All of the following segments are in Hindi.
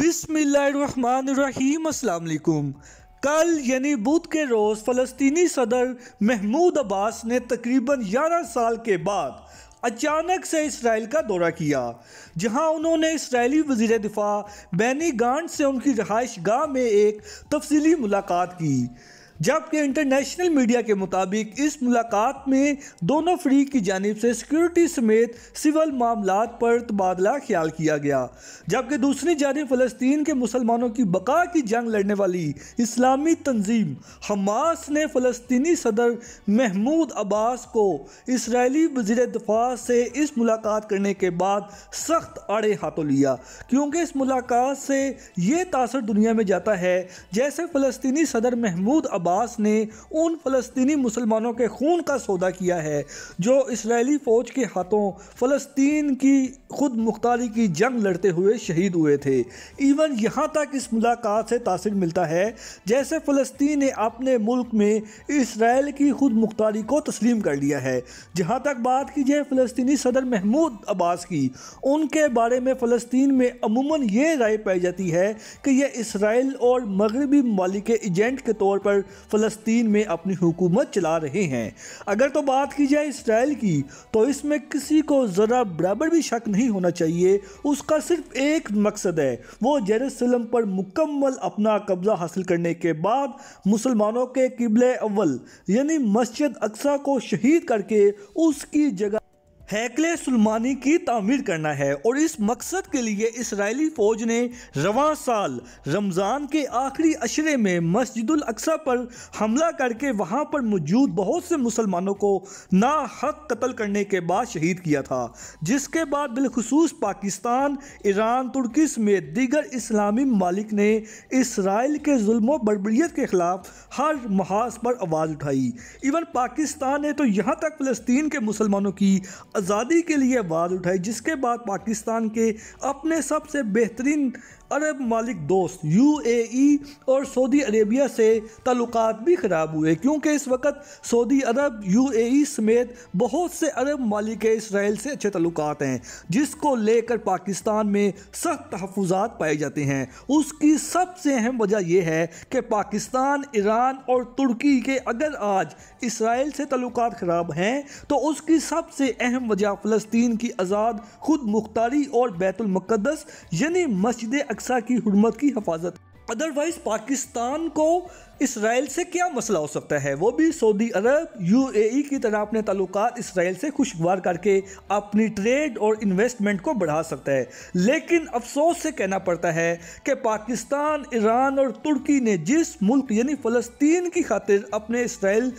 बिसमीम कल यानी बुध के रोज़ फ़लस्तीनी सदर महमूद अब्बास ने तकरीबन 11 साल के बाद अचानक से इसराइल का दौरा किया जहां उन्होंने इसराइली वजीर दिफा बैनी गांड से उनकी रहाइश गाह में एक तफसीली मुलाकात की जबकि इंटरनेशनल मीडिया के मुताबिक इस मुलाकात में दोनों फ्रीक की जानब से सिक्योरिटी समेत सिविल मामला पर तबादला ख्याल किया गया जबकि दूसरी जानब फ़लस्तीन के मुसलमानों की बका की जंग लड़ने वाली इस्लामी तंजीम हमास ने फ़लस्तनी सदर महमूद अब्बास को इसराइली वजीर दफा से इस मुलाकात करने के बाद सख्त आड़े हाथों लिया क्योंकि इस मुलाकात से ये तासर दुनिया में जाता है जैसे फ़लस्तनी सदर महमूद अब्बास अब्बास ने उन फ़लस्तनी मुसलमानों के खून का सौदा किया है जो इसराइली फ़ौज के हाथों फ़लस्तीन की खुद मुख्तारी की जंग लड़ते हुए शहीद हुए थे इवन यहाँ तक इस मुलाकात से तासर मिलता है जैसे फ़लस्तीन ने अपने मुल्क में इसराइल की खुद मुख्तारी को तस्लीम कर लिया है जहाँ तक बात की जाए फ़लस्तनी सदर महमूद अब्बास की उनके बारे में फ़लस्तीन में अमूमन ये राय पाई जाती है कि यह इसराइल और मगरबी ममालिक एजेंट के तौर पर फ़लस्तीन में अपनी हुकूमत चला रहे हैं अगर तो बात की जाए इसराइल की तो इसमें किसी को ज़रा बराबर भी शक नहीं होना चाहिए उसका सिर्फ एक मकसद है वो जेरूसलम पर मुकम्मल अपना कब्ज़ा हासिल करने के बाद मुसलमानों के किबले अव्वल यानी मस्जिद अक्सा को शहीद करके उसकी जगह हैकले सुलमानी की तामीर करना है और इस मकसद के लिए इसराइली फ़ौज ने रवा साल रमज़ान के आखिरी अशरे में मस्जिदुल अक्सा पर हमला करके वहां पर मौजूद बहुत से मुसलमानों को ना हक कत्ल करने के बाद शहीद किया था जिसके बाद बिलखसूस पाकिस्तान ईरान तुर्की समेत दीगर इस्लामी मालिक ने इसराइल के जुल्म बरबरीत के ख़िलाफ़ हर महाज पर आवाज़ उठाई इवन पाकिस्तान ने तो यहाँ तक फ़लस्तीन के मुसलमानों की आज़ादी के लिए आवाज़ उठाई जिसके बाद पाकिस्तान के अपने सबसे बेहतरीन अरब मालिक दोस्त यूएई और सऊदी अरेबिया से ताल्लुक भी ख़राब हुए क्योंकि इस वक्त सऊदी अरब यूएई समेत बहुत से अरब मालिक इसराइल से अच्छे तल्लुक हैं जिसको लेकर पाकिस्तान में सख्त तहफात पाए जाते हैं उसकी सबसे अहम वजह यह है कि पाकिस्तान ईरान और तुर्की के अगर आज इसराइल से तल्लुक ख़राब हैं तो उसकी सबसे अहम अहम वजह फ़लस्तीन की आज़ाद खुद मुख्तारी और बैतुलमक़दस यानी मस्जिद अक्सा की हरमत की हफाजत अदरवाइज़ पाकिस्तान को इसराइल से क्या मसला हो सकता है वो भी सऊदी अरब यूएई की तरह अपने ताल्लुक इसराइल से खुशगवार करके अपनी ट्रेड और इन्वेस्टमेंट को बढ़ा सकता है लेकिन अफसोस से कहना पड़ता है कि पाकिस्तान ईरान और तुर्की ने जिस मुल्क यानी फ़लस्तीन की खातिर अपने इसराइल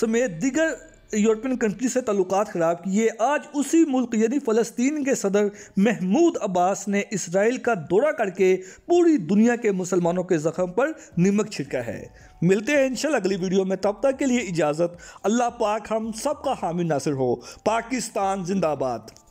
समेत दिगर यूरोपियन कंट्री से ताल्लुक ख़राब किए आज उसी मुल्क यानी फ़लस्तीन के सदर महमूद अब्बास ने इसराइल का दौरा करके पूरी दुनिया के मुसलमानों के ज़ख़म पर नमक छिड़का है मिलते हैं इंशाल अगली वीडियो में तब तक के लिए इजाज़त अल्लाह पाक हम सबका हामी नासिर हो पाकिस्तान जिंदाबाद